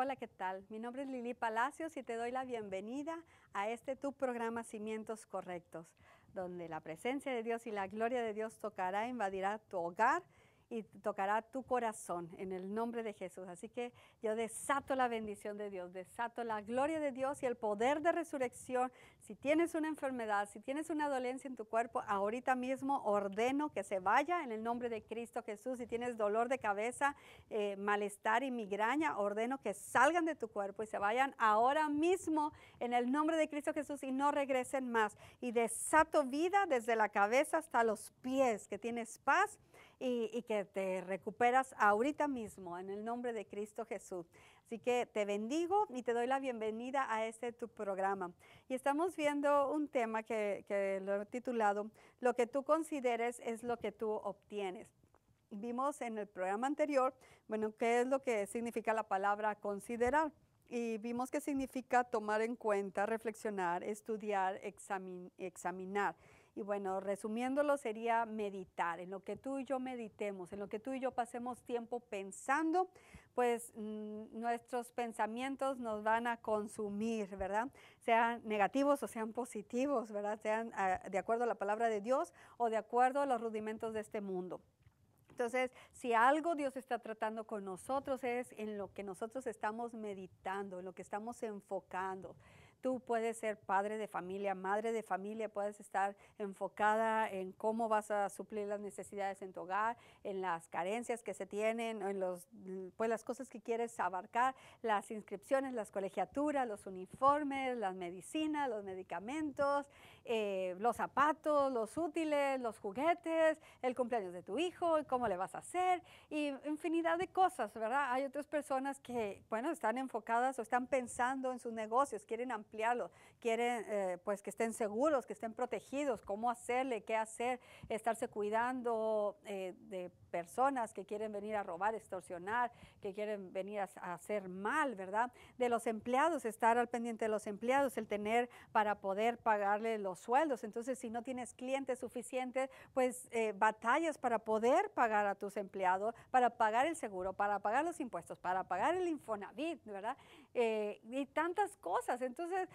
Hola, ¿qué tal? Mi nombre es Lili Palacios y te doy la bienvenida a este tu programa Cimientos Correctos, donde la presencia de Dios y la gloria de Dios tocará, e invadirá tu hogar, y tocará tu corazón en el nombre de Jesús. Así que yo desato la bendición de Dios, desato la gloria de Dios y el poder de resurrección. Si tienes una enfermedad, si tienes una dolencia en tu cuerpo, ahorita mismo ordeno que se vaya en el nombre de Cristo Jesús. Si tienes dolor de cabeza, eh, malestar y migraña, ordeno que salgan de tu cuerpo y se vayan ahora mismo en el nombre de Cristo Jesús y no regresen más. Y desato vida desde la cabeza hasta los pies, que tienes paz y, que te recuperas ahorita mismo en el nombre de Cristo Jesús. Así que te bendigo y te doy la bienvenida a este tu programa. Y estamos viendo un tema que, lo he titulado, lo que tú consideres es lo que tú obtienes vimos en el programa anterior, bueno, qué es lo que significa la palabra considerar. Y vimos que significa tomar en cuenta, reflexionar, estudiar, examinar. Y bueno, resumiéndolo sería meditar, en lo que tú y yo meditemos, en lo que tú y yo pasemos tiempo pensando, pues mm, nuestros pensamientos nos van a consumir, ¿verdad? Sean negativos o sean positivos, ¿verdad? Sean ah, de acuerdo a la palabra de Dios o de acuerdo a los rudimentos de este mundo. Entonces, si algo Dios está tratando con nosotros es en lo que nosotros estamos meditando, en lo que estamos enfocando. Tú puedes ser padre de familia, madre de familia, puedes estar enfocada en cómo vas a suplir las necesidades en tu hogar, en las carencias que se tienen, en los, pues las cosas que quieres abarcar, las inscripciones, las colegiaturas, los uniformes, las medicinas, los medicamentos, eh, los zapatos, los útiles, los juguetes, el cumpleaños de tu hijo, cómo le vas a hacer y infinidad de cosas, ¿verdad? Hay otras personas que, bueno, están enfocadas o están pensando en sus negocios, quieren ampliar ampliarlo quieren eh, pues que estén seguros, que estén protegidos, cómo hacerle, qué hacer, estarse cuidando eh, de personas que quieren venir a robar, extorsionar, que quieren venir a, hacer mal, ¿verdad? De los empleados, estar al pendiente de los empleados, el tener para poder pagarle los sueldos. Entonces, si no tienes clientes suficientes, pues eh, batallas para poder pagar a tus empleados, para pagar el seguro, para pagar los impuestos, para pagar el Infonavit, ¿verdad? y tantas cosas. Entonces,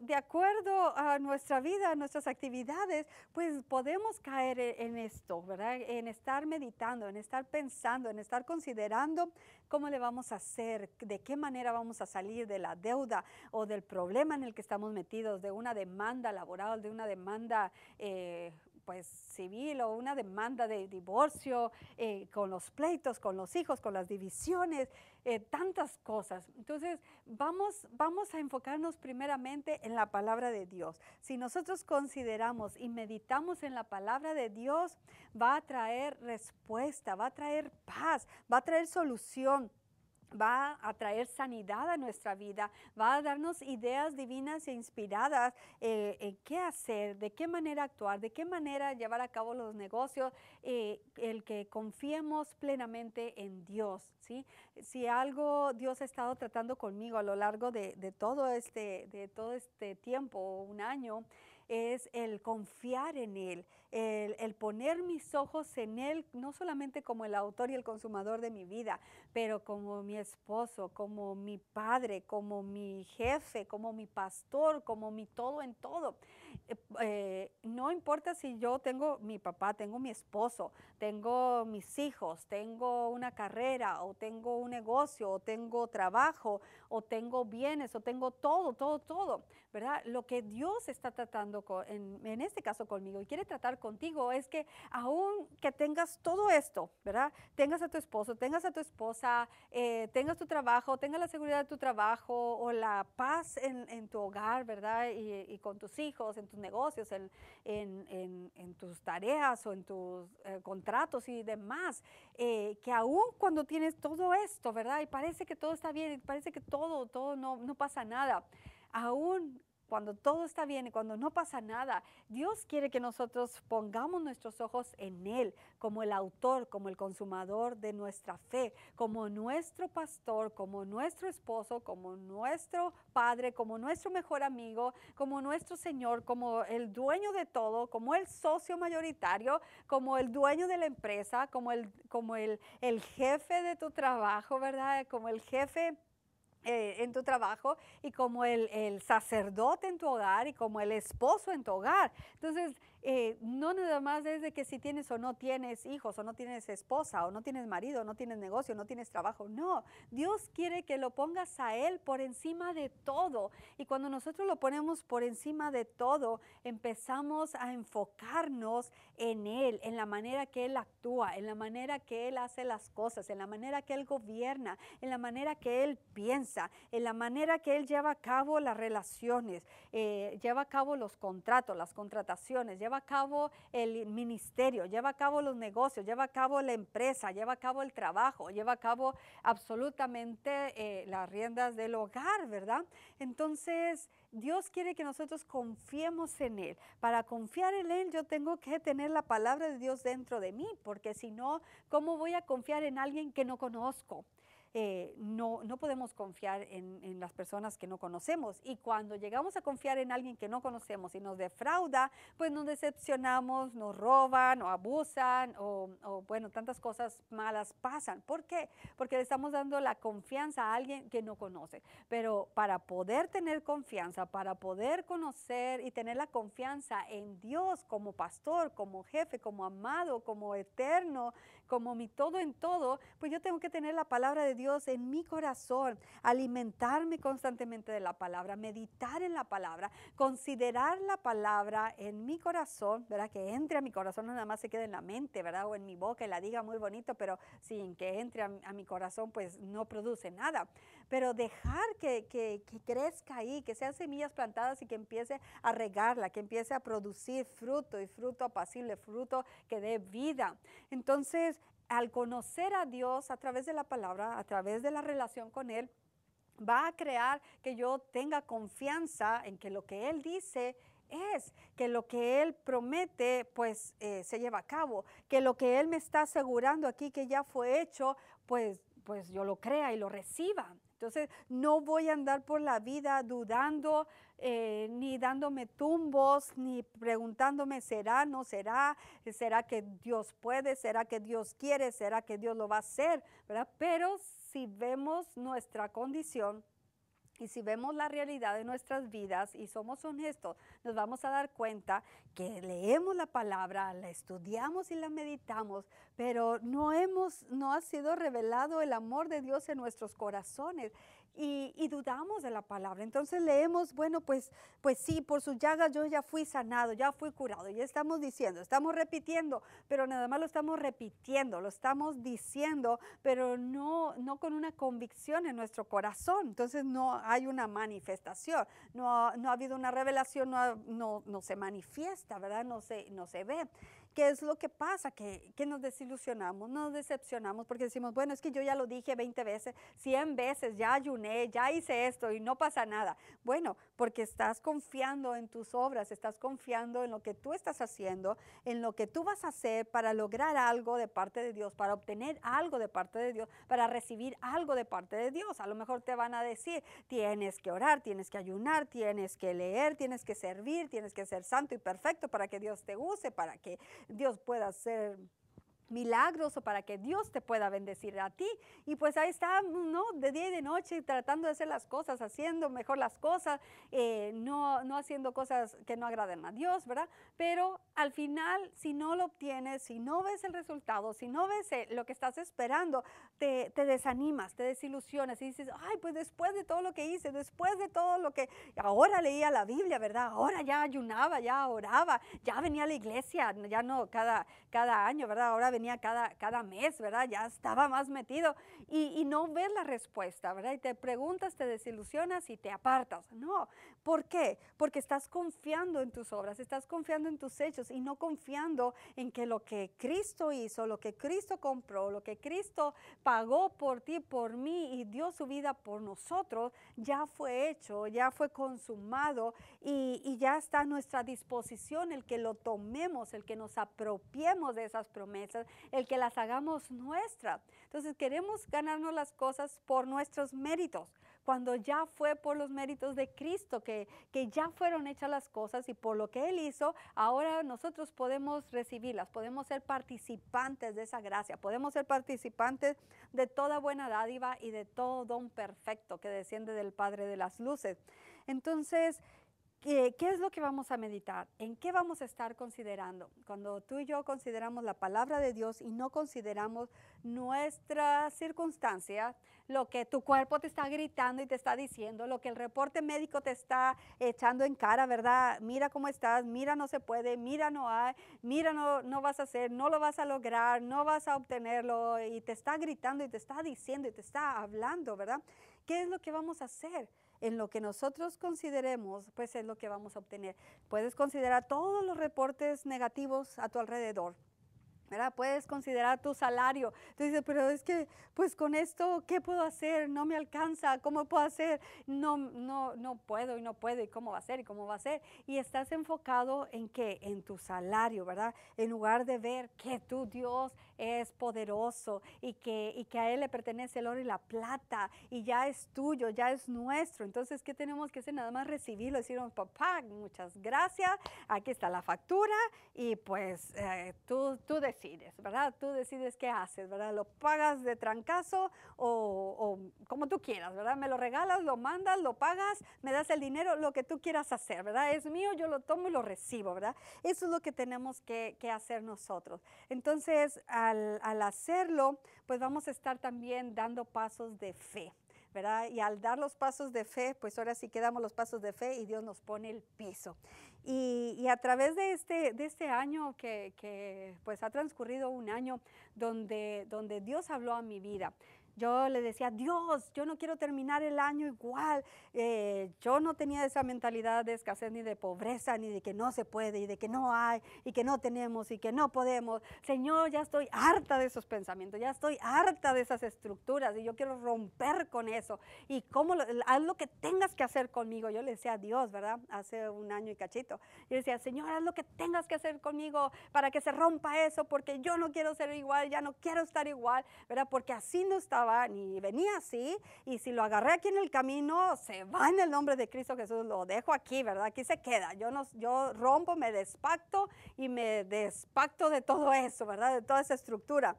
de acuerdo a nuestra vida, a nuestras actividades, pues podemos caer e, en esto, ¿verdad? En estar meditando, en estar pensando, en estar considerando cómo le vamos a hacer, de qué manera vamos a salir de la deuda o del problema en el que estamos metidos, de una demanda laboral, de una demanda... Eh, pues, civil o una demanda de divorcio, eh, con los pleitos, con los hijos, con las divisiones, eh, tantas cosas. Entonces, vamos, vamos a enfocarnos primeramente en la palabra de Dios. Si nosotros consideramos y meditamos en la palabra de Dios, va a traer respuesta, va a traer paz, va a traer solución va a traer sanidad a nuestra vida, va a darnos ideas divinas e inspiradas eh, en qué hacer, de qué manera actuar, de qué manera llevar a cabo los negocios, eh, el que confiemos plenamente en Dios, Si algo Dios ha estado tratando conmigo a lo largo de, de todo, este, de todo este tiempo, un año, es el confiar en Él, el, poner mis ojos en Él, no solamente como el autor y el consumador de mi vida, pero como mi esposo, como mi padre, como mi jefe, como mi pastor, como mi todo en todo. Eh, eh, no importa si yo tengo mi papá, tengo mi esposo, tengo mis hijos, tengo una carrera o tengo un negocio o tengo trabajo o tengo bienes o tengo todo, todo, todo, ¿verdad? Lo que Dios está tratando en, este caso conmigo y quiere tratar contigo es que aún que tengas todo esto, ¿verdad? Tengas a tu esposo, tengas a tu esposa, eh, tengas tu trabajo, tengas la seguridad de tu trabajo o la paz en, tu hogar, ¿verdad? Y, con tus hijos, en tus negocios, en, tus tareas o en tus eh, contratos y demás. Eh, que aún cuando tienes todo esto, ¿verdad? Y parece que todo está bien, y parece que todo, todo no pasa nada aún cuando todo está bien y cuando no pasa nada, Dios quiere que nosotros pongamos nuestros ojos en Él como el autor, como el consumador de nuestra fe, como nuestro pastor, como nuestro esposo, como nuestro padre, como nuestro mejor amigo, como nuestro Señor, como el dueño de todo, como el socio mayoritario, como el dueño de la empresa, como el, como el, el jefe de tu trabajo, ¿verdad? Como el jefe eh, en tu trabajo y como el, el sacerdote en tu hogar y como el esposo en tu hogar. Entonces, eh, no nada más es de que si tienes o no tienes hijos, o no tienes esposa, o no tienes marido, o no tienes negocio, no tienes trabajo. No, Dios quiere que lo pongas a Él por encima de todo. Y cuando nosotros lo ponemos por encima de todo, empezamos a enfocarnos en Él, en la manera que Él actúa, en la manera que Él hace las cosas, en la manera que Él gobierna, en la manera que Él piensa, en la manera que Él lleva a cabo las relaciones, eh, lleva a cabo los contratos, las contrataciones, lleva lleva a cabo el ministerio, lleva a cabo los negocios, lleva a cabo la empresa, lleva a cabo el trabajo, lleva a cabo absolutamente eh, las riendas del hogar, ¿verdad? Entonces, Dios quiere que nosotros confiemos en Él. Para confiar en Él yo tengo que tener la palabra de Dios dentro de mí, porque si no, ¿cómo voy a confiar en alguien que no conozco? Eh, no, no podemos confiar en, las personas que no conocemos. Y cuando llegamos a confiar en alguien que no conocemos y nos defrauda, pues nos decepcionamos, nos roban o abusan o, o bueno, tantas cosas malas pasan. ¿Por qué? Porque le estamos dando la confianza a alguien que no conoce. Pero para poder tener confianza, para poder conocer y tener la confianza en Dios como pastor, como jefe, como amado, como eterno, como mi todo en todo, pues yo tengo que tener la palabra de Dios Dios en mi corazón, alimentarme constantemente de la palabra, meditar en la palabra, considerar la palabra en mi corazón, ¿verdad? Que entre a mi corazón, no nada más se quede en la mente, ¿verdad? O en mi boca y la diga muy bonito, pero sin que entre a, mi corazón, pues no produce nada. Pero dejar que, que crezca ahí, que sean semillas plantadas y que empiece a regarla, que empiece a producir fruto y fruto apacible, fruto que dé vida. Entonces, al conocer a Dios a través de la palabra, a través de la relación con Él, va a crear que yo tenga confianza en que lo que Él dice es, que lo que Él promete pues eh, se lleva a cabo, que lo que Él me está asegurando aquí que ya fue hecho, pues, pues yo lo crea y lo reciba. Entonces, no voy a andar por la vida dudando, eh, ni dándome tumbos, ni preguntándome, ¿será, no será? ¿Será que Dios puede? ¿Será que Dios quiere? ¿Será que Dios lo va a hacer? Pero si vemos nuestra condición, y si vemos la realidad de nuestras vidas y somos honestos, nos vamos a dar cuenta que leemos la palabra, la estudiamos y la meditamos, pero no hemos no ha sido revelado el amor de Dios en nuestros corazones y, dudamos de la palabra. Entonces leemos, bueno, pues, pues sí, por sus llagas yo ya fui sanado, ya fui curado, ya estamos diciendo, estamos repitiendo, pero nada más lo estamos repitiendo, lo estamos diciendo, pero no, no con una convicción en nuestro corazón. Entonces no hay una manifestación, no ha, no ha habido una revelación, no, no, no, se manifiesta, ¿verdad? No se, no se ve. ¿Qué es lo que pasa? Que, nos desilusionamos, nos decepcionamos porque decimos, bueno, es que yo ya lo dije 20 veces, 100 veces, ya ayuné, ya hice esto y no pasa nada. Bueno, porque estás confiando en tus obras, estás confiando en lo que tú estás haciendo, en lo que tú vas a hacer para lograr algo de parte de Dios, para obtener algo de parte de Dios, para recibir algo de parte de Dios. A lo mejor te van a decir, tienes que orar, tienes que ayunar, tienes que leer, tienes que servir, tienes que ser santo y perfecto para que Dios te use, para que Dios pueda hacer milagros o para que Dios te pueda bendecir a ti. Y pues ahí está, ¿no? De día y de noche tratando de hacer las cosas, haciendo mejor las cosas, eh, no, no haciendo cosas que no agraden a Dios, ¿verdad? Pero al final, si no lo obtienes, si no ves el resultado, si no ves eh, lo que estás esperando, te, te desanimas, te desilusionas, y dices, ay, pues después de todo lo que hice, después de todo lo que ahora leía la Biblia, ¿verdad? Ahora ya ayunaba, ya oraba, ya venía a la iglesia, ya no cada, cada año, ¿verdad? Ahora venía cada, cada mes, ¿verdad? Ya estaba más metido y, y no ves la respuesta, ¿verdad? Y te preguntas, te desilusionas y te apartas. No, ¿Por qué? Porque estás confiando en tus obras, estás confiando en tus hechos y no confiando en que lo que Cristo hizo, lo que Cristo compró, lo que Cristo pagó por ti, por mí y dio su vida por nosotros, ya fue hecho, ya fue consumado y, ya está a nuestra disposición el que lo tomemos, el que nos apropiemos de esas promesas, el que las hagamos nuestras. Entonces queremos ganarnos las cosas por nuestros méritos cuando ya fue por los méritos de Cristo, que, que ya fueron hechas las cosas y por lo que Él hizo, ahora nosotros podemos recibirlas, podemos ser participantes de esa gracia, podemos ser participantes de toda buena dádiva y de todo don perfecto que desciende del Padre de las Luces. Entonces, ¿Qué, es lo que vamos a meditar? ¿En qué vamos a estar considerando? Cuando tú y yo consideramos la palabra de Dios y no consideramos nuestra circunstancia, lo que tu cuerpo te está gritando y te está diciendo, lo que el reporte médico te está echando en cara, ¿verdad? Mira cómo estás, mira no se puede, mira no hay, mira no, no vas a hacer, no lo vas a lograr, no vas a obtenerlo y te está gritando y te está diciendo y te está hablando, ¿verdad? ¿Qué es lo que vamos a hacer? en lo que nosotros consideremos, pues es lo que vamos a obtener. Puedes considerar todos los reportes negativos a tu alrededor. Puedes considerar tu salario. entonces dices, pero es que, pues con esto, ¿qué puedo hacer? No me alcanza, ¿cómo puedo hacer? No, no, no puedo y no puedo y cómo va a ser y cómo va a ser. Y estás enfocado en qué? En tu salario, ¿verdad? En lugar de ver que tu Dios es poderoso y que, y que a Él le pertenece el oro y la plata y ya es tuyo, ya es nuestro. Entonces, ¿qué tenemos que hacer? Nada más recibirlo, un papá, muchas gracias, aquí está la factura y pues eh, tú, tú decides ¿verdad? Tú decides qué haces, ¿verdad? ¿Lo pagas de trancazo o, como tú quieras, ¿verdad? Me lo regalas, lo mandas, lo pagas, me das el dinero, lo que tú quieras hacer, ¿verdad? Es mío, yo lo tomo y lo recibo, ¿verdad? Eso es lo que tenemos que, hacer nosotros. Entonces, al, hacerlo, pues vamos a estar también dando pasos de fe. ¿verdad? Y al dar los pasos de fe, pues ahora sí quedamos los pasos de fe y Dios nos pone el piso. Y, a través este, de este, año que, que, pues ha transcurrido un año donde, donde Dios habló a mi vida, yo le decía, Dios, yo no quiero terminar el año igual. Eh, yo no tenía esa mentalidad de escasez ni de pobreza, ni de que no se puede y de que no hay y que no tenemos y que no podemos. Señor, ya estoy harta de esos pensamientos, ya estoy harta de esas estructuras y yo quiero romper con eso. Y cómo lo, haz lo que tengas que hacer conmigo. Yo le decía a Dios, ¿verdad? Hace un año y cachito. Yo decía, Señor, haz lo que tengas que hacer conmigo para que se rompa eso, porque yo no quiero ser igual, ya no quiero estar igual, ¿verdad? Porque así no estaba ni venía así. Y si lo agarré aquí en el camino, se va en el nombre de Cristo Jesús. Lo dejo aquí, ¿verdad? Aquí se queda. Yo, no, yo rompo, me despacto y me despacto de todo eso, ¿verdad? De toda esa estructura.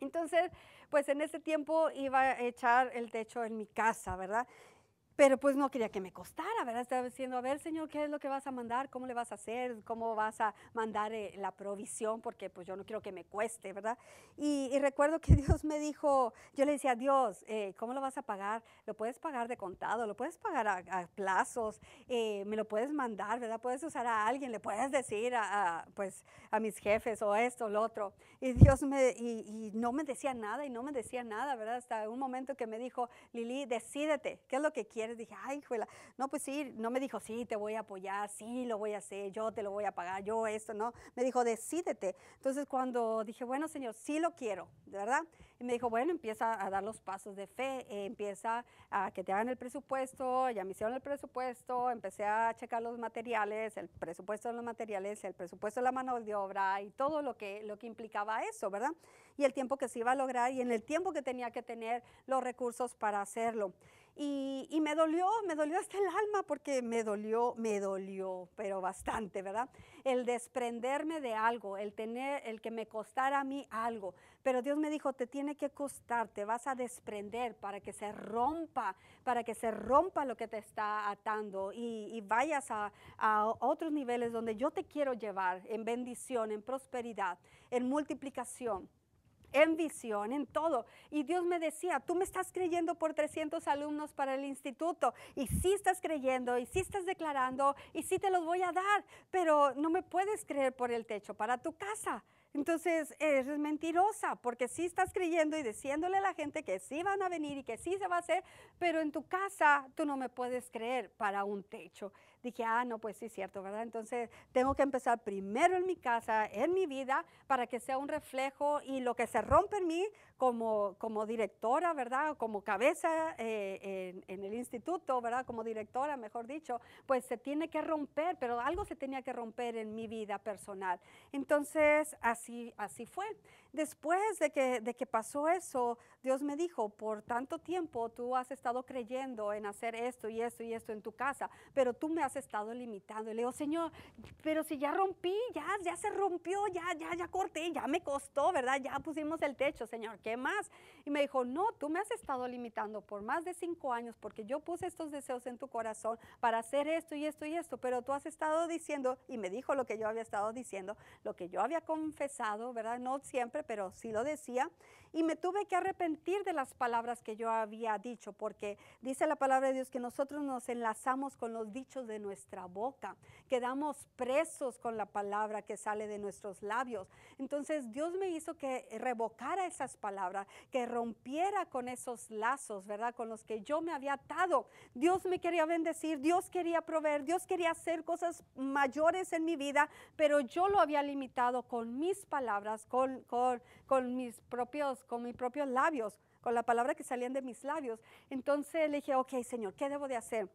Entonces, pues en ese tiempo iba a echar el techo en mi casa, ¿verdad? pero pues no quería que me costara, ¿verdad? Estaba diciendo, a ver, Señor, ¿qué es lo que vas a mandar? ¿Cómo le vas a hacer? ¿Cómo vas a mandar eh, la provisión? Porque pues yo no quiero que me cueste, ¿verdad? Y, recuerdo que Dios me dijo, yo le decía, Dios, eh, ¿cómo lo vas a pagar? ¿Lo puedes pagar de contado? ¿Lo puedes pagar a, plazos? Eh, ¿Me lo puedes mandar, verdad? ¿Puedes usar a alguien? ¿Le puedes decir a, pues, a mis jefes o esto o lo otro? Y Dios me, y, y no me decía nada y no me decía nada, ¿verdad? Hasta un momento que me dijo, Lili, decídete, ¿qué es lo que quieres? dije, ay, no, pues sí, no me dijo, sí, te voy a apoyar, sí, lo voy a hacer, yo te lo voy a pagar, yo esto, no, me dijo, decídete. Entonces cuando dije, bueno, Señor, sí lo quiero, ¿verdad? Y me dijo, bueno, empieza a dar los pasos de fe, eh, empieza a que te hagan el presupuesto, ya me hicieron el presupuesto, empecé a checar los materiales, el presupuesto de los materiales, el presupuesto de la mano de obra y todo lo que, lo que implicaba eso, ¿verdad? Y el tiempo que se iba a lograr y en el tiempo que tenía que tener los recursos para hacerlo. Y, me dolió, me dolió hasta el alma porque me dolió, me dolió, pero bastante, ¿verdad? El desprenderme de algo, el tener, el que me costara a mí algo. Pero Dios me dijo, te tiene que costar, te vas a desprender para que se rompa, para que se rompa lo que te está atando y, vayas a, a otros niveles donde yo te quiero llevar en bendición, en prosperidad, en multiplicación en visión, en todo. Y Dios me decía, tú me estás creyendo por 300 alumnos para el instituto, y sí estás creyendo, y sí estás declarando, y sí te los voy a dar, pero no me puedes creer por el techo para tu casa. Entonces, es mentirosa, porque sí estás creyendo y diciéndole a la gente que sí van a venir y que sí se va a hacer, pero en tu casa tú no me puedes creer para un techo. Dije, ah, no, pues sí es cierto, ¿verdad? Entonces, tengo que empezar primero en mi casa, en mi vida, para que sea un reflejo y lo que se rompe en mí como, como directora, ¿verdad? Como cabeza eh, en, en el instituto, ¿verdad? Como directora, mejor dicho, pues se tiene que romper, pero algo se tenía que romper en mi vida personal. Entonces, así así, fue. Después de que, de que pasó eso, Dios me dijo, por tanto tiempo tú has estado creyendo en hacer esto y esto y esto en tu casa, pero tú me has estado limitando. le digo, Señor, pero si ya rompí, ya, ya se rompió, ya, ya, ya corté, ya me costó, ¿verdad? Ya pusimos el techo, Señor, ¿qué más? Y me dijo, no, tú me has estado limitando por más de cinco años porque yo puse estos deseos en tu corazón para hacer esto y esto y esto, pero tú has estado diciendo, y me dijo lo que yo había estado diciendo, lo que yo había confesado, ¿verdad? No siempre pero sí lo decía y me tuve que arrepentir de las palabras que yo había dicho, porque dice la palabra de Dios que nosotros nos enlazamos con los dichos de nuestra boca, quedamos presos con la palabra que sale de nuestros labios. Entonces Dios me hizo que revocara esas palabras, que rompiera con esos lazos, ¿verdad? Con los que yo me había atado. Dios me quería bendecir, Dios quería proveer, Dios quería hacer cosas mayores en mi vida, pero yo lo había limitado con mis palabras, con, con, con mis propios con mis propios labios, con la palabra que salían de mis labios. Entonces le dije, ok, Señor, ¿qué debo de hacer?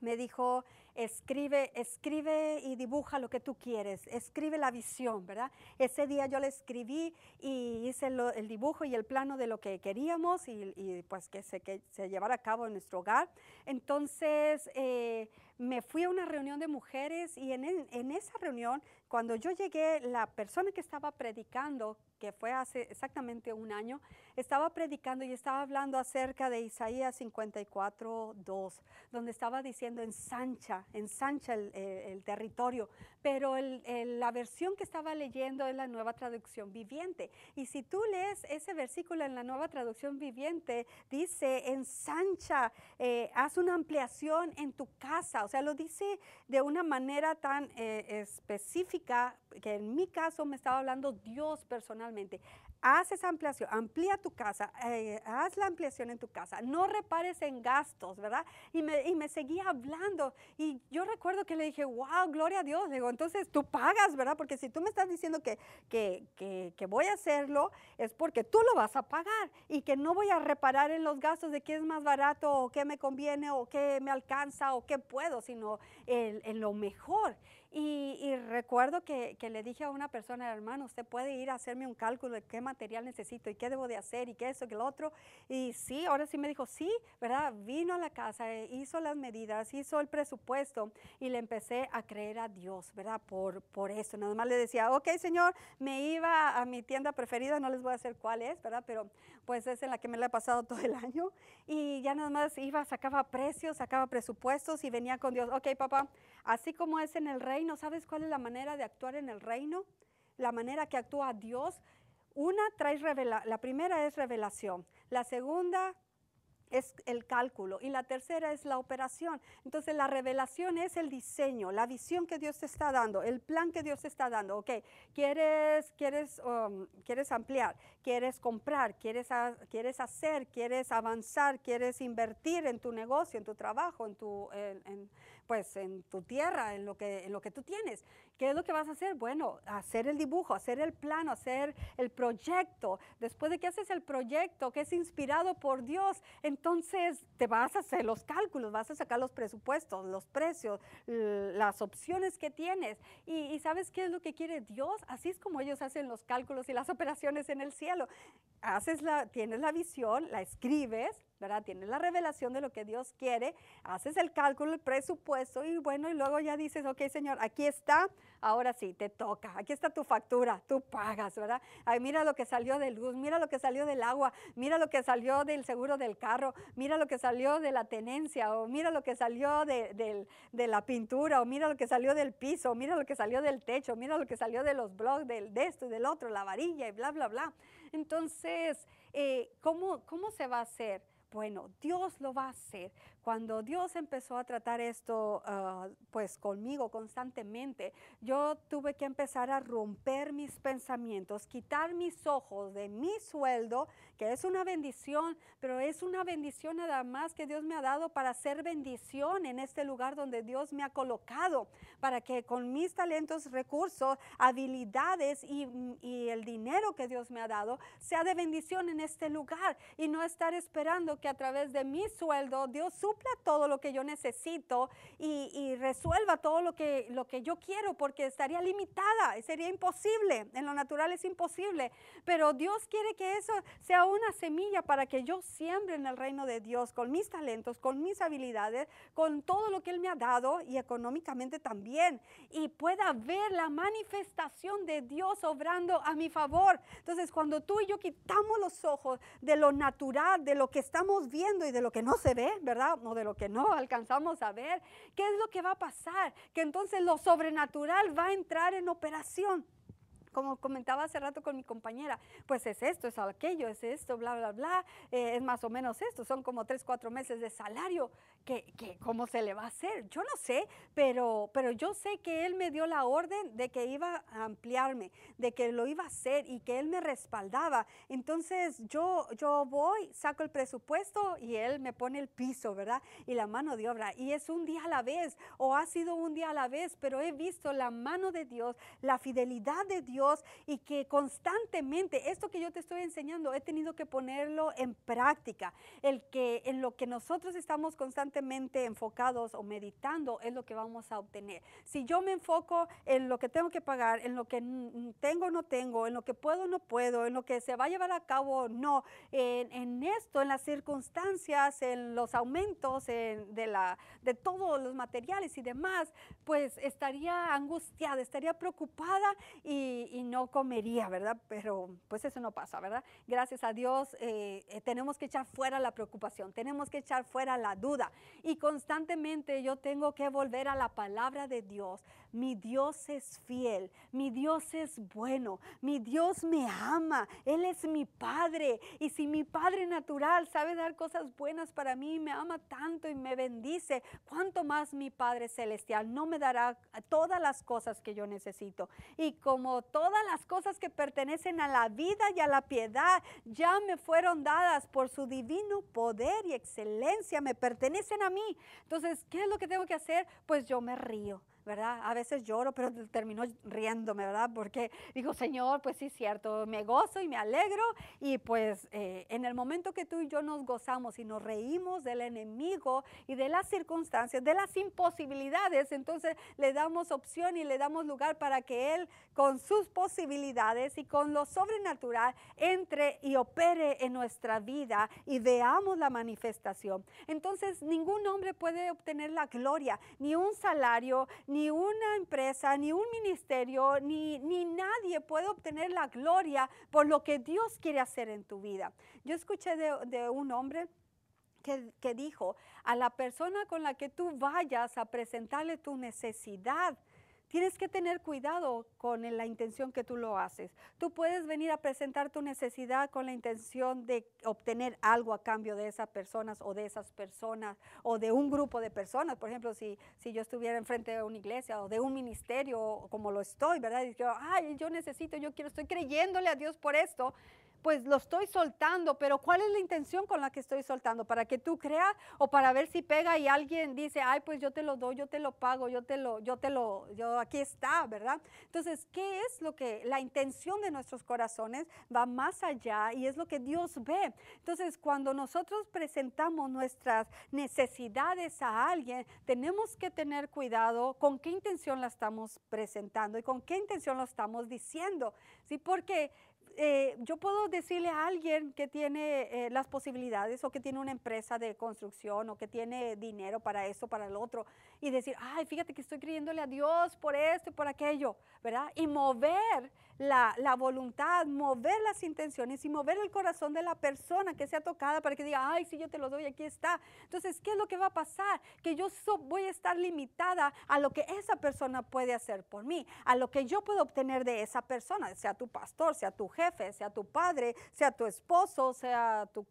Me dijo, escribe, escribe y dibuja lo que tú quieres, escribe la visión, ¿verdad? Ese día yo le escribí y hice el dibujo y el plano de lo que queríamos y, pues que se, llevara a cabo en nuestro hogar. Entonces eh, me fui a una reunión de mujeres y en esa reunión, cuando yo llegué, la persona que estaba predicando, fue hace exactamente un año, estaba predicando y estaba hablando acerca de Isaías 54, 2, donde estaba diciendo ensancha, ensancha el, eh, territorio, pero la versión que estaba leyendo es la nueva traducción viviente. Y si tú lees ese versículo en la nueva traducción viviente, dice ensancha, eh, haz una ampliación en tu casa, o sea, lo dice de una manera tan eh, específica que en mi caso me estaba hablando Dios personalmente. Haz esa ampliación, amplía tu casa, eh, haz la ampliación en tu casa, no repares en gastos, ¿verdad? Y me, y me seguía hablando. Y yo recuerdo que le dije, wow, gloria a Dios. Le digo, entonces tú pagas, ¿verdad? Porque si tú me estás diciendo que, que, que, que voy a hacerlo, es porque tú lo vas a pagar y que no voy a reparar en los gastos de qué es más barato o qué me conviene o qué me alcanza o qué puedo, sino en, en lo mejor. Y, recuerdo que, que, le dije a una persona, hermano, usted puede ir a hacerme un cálculo de qué material necesito y qué debo de hacer y qué eso y qué lo otro. Y sí, ahora sí me dijo, sí, ¿verdad? Vino a la casa, eh, hizo las medidas, hizo el presupuesto y le empecé a creer a Dios, ¿verdad? Por, por eso. Nada más le decía, ok, señor, me iba a mi tienda preferida, no les voy a decir cuál es, ¿verdad? Pero pues es en la que me la he pasado todo el año. Y ya nada más iba, sacaba precios, sacaba presupuestos y venía con Dios, ok papá, así como es en el reino, ¿sabes cuál es la manera de actuar en el reino? La manera que actúa Dios. Una trae revela la primera es revelación, la segunda es el cálculo y la tercera es la operación. Entonces la revelación es el diseño, la visión que Dios te está dando, el plan que Dios te está dando. Ok, quieres, quieres, um, quieres ampliar, quieres comprar, quieres, quieres hacer, quieres avanzar, quieres invertir en tu negocio, en tu trabajo, en tu, pues, en tu tierra, en lo, que, en lo que tú tienes. ¿Qué es lo que vas a hacer? Bueno, hacer el dibujo, hacer el plano, hacer el proyecto. Después de que haces el proyecto, que es inspirado por Dios, entonces te vas a hacer los cálculos, vas a sacar los presupuestos, los precios, las opciones que tienes. Y, sabes qué es lo que quiere Dios? Así es como ellos hacen los cálculos y las operaciones en el cielo. Haces la, tienes la visión, la escribes, ¿verdad? Tienes la revelación de lo que Dios quiere, haces el cálculo, el presupuesto y bueno, y luego ya dices, ok Señor, aquí está, ahora sí, te toca. Aquí está tu factura, tú pagas, ¿verdad? Ay, mira lo que salió de luz, mira lo que salió del agua, mira lo que salió del seguro del carro, mira lo que salió de la tenencia, o mira lo que salió de, la pintura, o mira lo que salió del piso, mira lo que salió del techo, mira lo que salió de los blogs, del, de esto y del otro, la varilla y bla, bla, bla. Entonces, eh, ¿cómo se va a hacer? bueno, Dios lo va a hacer. Cuando Dios empezó a tratar esto ah, pues conmigo constantemente, yo tuve que empezar a romper mis pensamientos, quitar mis ojos de mi sueldo que es una bendición, pero es una bendición nada más que Dios me ha dado para ser bendición en este lugar donde Dios me ha colocado, para que con mis talentos, recursos, habilidades y, el dinero que Dios me ha dado sea de bendición en este lugar y no estar esperando que a través de mi sueldo Dios supla todo lo que yo necesito y, resuelva todo lo que, lo que yo quiero, porque estaría limitada, sería imposible, en lo natural es imposible, pero Dios quiere que eso sea una semilla para que yo siembre en el reino de Dios con mis talentos, con mis habilidades, con todo lo que Él me ha dado y económicamente también. Y pueda ver la manifestación de Dios obrando a mi favor. Entonces, cuando tú y yo quitamos los ojos de lo natural, de lo que estamos viendo y de lo que no se ve, ¿verdad? O de lo que no alcanzamos a ver, ¿qué es lo que va a pasar? Que entonces lo sobrenatural va a entrar en operación como comentaba hace rato con mi compañera, pues es esto, es aquello, es esto, bla, bla, bla, eh, es más o menos esto, son como tres, cuatro meses de salario, que, que, ¿cómo se le va a hacer? Yo no sé, pero, pero yo sé que él me dio la orden de que iba a ampliarme, de que lo iba a hacer y que él me respaldaba. Entonces yo, yo voy, saco el presupuesto y él me pone el piso, ¿verdad? Y la mano de obra. Y es un día a la vez, o ha sido un día a la vez, pero he visto la mano de Dios, la fidelidad de Dios y que constantemente esto que yo te estoy enseñando he tenido que ponerlo en práctica. El que en lo que nosotros estamos constantemente enfocados o meditando es lo que vamos a obtener. Si yo me enfoco en lo que tengo que pagar, en lo que tengo o no tengo, en lo que puedo o no puedo, en lo que se va a llevar a cabo o no, en, esto, en las circunstancias, en los aumentos de, la, de todos los materiales y demás, pues estaría angustiada, estaría preocupada y, y no comería, ¿verdad? Pero pues eso no pasa, ¿verdad? Gracias a Dios eh, eh, tenemos que echar fuera la preocupación, tenemos que echar fuera la duda y constantemente yo tengo que volver a la palabra de Dios. Mi Dios es fiel, mi Dios es bueno, mi Dios me ama, Él es mi Padre y si mi Padre natural sabe dar cosas buenas para mí, y me ama tanto y me bendice, ¿cuánto más mi Padre celestial no me dará todas las cosas que yo necesito. Y como todas las cosas que pertenecen a la vida y a la piedad ya me fueron dadas por su divino poder y excelencia, me pertenecen a mí. Entonces, ¿qué es lo que tengo que hacer? Pues yo me río ¿verdad? A veces lloro, pero termino riéndome, ¿verdad? Porque digo, Señor, pues sí, cierto, me gozo y me alegro y pues eh, en el momento que tú y yo nos gozamos y nos reímos del enemigo y de las circunstancias, de las imposibilidades, entonces le damos opción y le damos lugar para que Él con sus posibilidades y con lo sobrenatural entre y opere en nuestra vida y veamos la manifestación. Entonces ningún hombre puede obtener la gloria, ni un salario, ni una empresa, ni un ministerio, ni, nadie puede obtener la gloria por lo que Dios quiere hacer en tu vida. Yo escuché de, un hombre que, dijo, a la persona con la que tú vayas a presentarle tu necesidad, Tienes que tener cuidado con la intención que tú lo haces. Tú puedes venir a presentar tu necesidad con la intención de obtener algo a cambio de esas personas o de esas personas o de un grupo de personas. Por ejemplo, si, si yo estuviera enfrente de una iglesia o de un ministerio como lo estoy, ¿verdad? Y yo, ay, yo necesito, yo quiero, estoy creyéndole a Dios por esto pues lo estoy soltando, pero ¿cuál es la intención con la que estoy soltando? ¿Para que tú creas o para ver si pega y alguien dice, ay, pues yo te lo doy, yo te lo pago, yo te lo, yo te lo, yo aquí está, ¿verdad? Entonces, ¿qué es lo que, la intención de nuestros corazones va más allá y es lo que Dios ve? Entonces, cuando nosotros presentamos nuestras necesidades a alguien, tenemos que tener cuidado con qué intención la estamos presentando y con qué intención lo estamos diciendo, ¿sí? Porque eh, yo puedo decirle a alguien que tiene eh, las posibilidades o que tiene una empresa de construcción o que tiene dinero para esto, para el otro, y decir, ay, fíjate que estoy creyéndole a Dios por esto y por aquello, ¿verdad? Y mover la, voluntad, mover las intenciones y mover el corazón de la persona que sea tocada para que diga, ay, si yo te lo doy, aquí está. Entonces, ¿qué es lo que va a pasar? Que yo voy a estar limitada a lo que esa persona puede hacer por mí, a lo que yo puedo obtener de esa persona, sea tu pastor, sea tu jefe, sea tu padre, sea tu esposo, sea tu,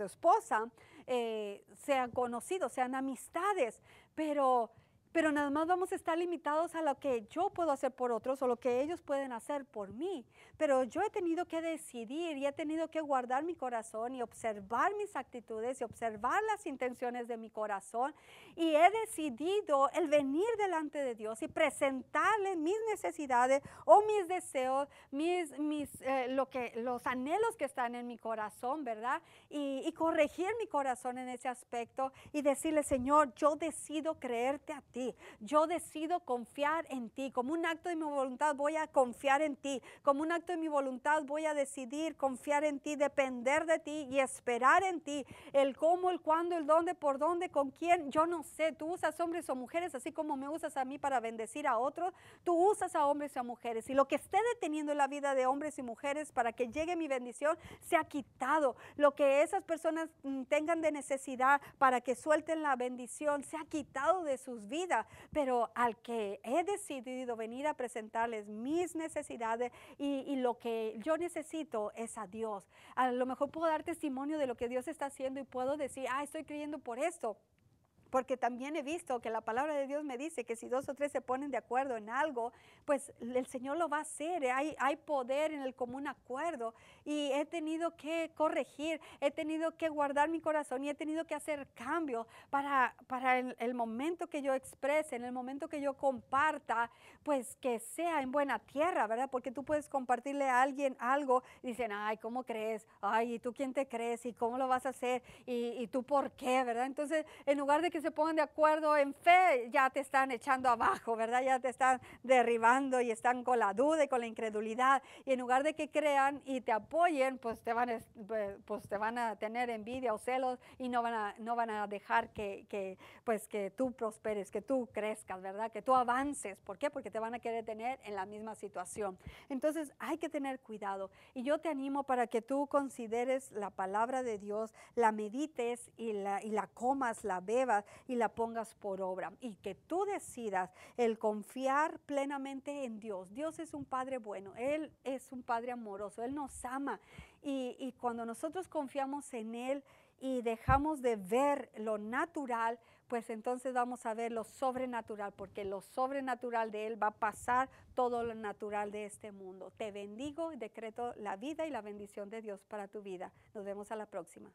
esposa, eh, sean conocidos, sean amistades, pero pero nada más vamos a estar limitados a lo que yo puedo hacer por otros o lo que ellos pueden hacer por mí. Pero yo he tenido que decidir y he tenido que guardar mi corazón y observar mis actitudes y observar las intenciones de mi corazón. Y he decidido el venir delante de Dios y presentarle mis necesidades o mis deseos, mis, mis, eh, lo que, los anhelos que están en mi corazón, ¿verdad? y corregir mi corazón en ese aspecto y decirle, Señor, yo decido creerte a ti. Yo decido confiar en ti. Como un acto de mi voluntad voy a confiar en ti. Como un acto de mi voluntad voy a decidir confiar en ti, depender de ti y esperar en ti. El cómo, el cuándo, el dónde, por dónde, con quién. Yo no sé. Tú usas hombres o mujeres así como me usas a mí para bendecir a otros. Tú usas a hombres y a mujeres. Y lo que esté deteniendo la vida de hombres y mujeres para que llegue mi bendición se ha quitado. Lo que esas personas mm, tengan de necesidad para que suelten la bendición se ha quitado de sus vidas pero al que he decidido venir a presentarles mis necesidades y, y lo que yo necesito es a Dios. A lo mejor puedo dar testimonio de lo que Dios está haciendo y puedo decir, ah, estoy creyendo por esto porque también he visto que la palabra de Dios me dice que si dos o tres se ponen de acuerdo en algo, pues el Señor lo va a hacer. ¿eh? Hay, hay poder en el común acuerdo y he tenido que corregir, he tenido que guardar mi corazón y he tenido que hacer cambio para, para el, momento que yo exprese, en el momento que yo comparta, pues que sea en buena tierra, ¿verdad? Porque tú puedes compartirle a alguien algo y dicen, ay, ¿cómo crees? Ay, ¿y tú quién te crees? ¿Y cómo lo vas a hacer? ¿Y, y tú por qué? ¿Verdad? Entonces, en lugar de que se pongan de acuerdo en fe, ya te están echando abajo, ¿verdad? Ya te están derribando y están con la duda y con la incredulidad. Y en lugar de que crean y te apoyen, pues te van a, pues te van a tener envidia o celos y no van a, no van a dejar que, que, pues que tú prosperes, que tú crezcas, ¿verdad? Que tú avances. ¿Por qué? Porque te van a querer tener en la misma situación. Entonces hay que tener cuidado. Y yo te animo para que tú consideres la palabra de Dios, la medites y la, y la comas, la bebas, y la pongas por obra y que tú decidas el confiar plenamente en Dios. Dios es un Padre bueno, Él es un Padre amoroso, Él nos ama y, y cuando nosotros confiamos en Él y dejamos de ver lo natural, pues entonces vamos a ver lo sobrenatural, porque lo sobrenatural de Él va a pasar todo lo natural de este mundo. Te bendigo y decreto la vida y la bendición de Dios para tu vida. Nos vemos a la próxima.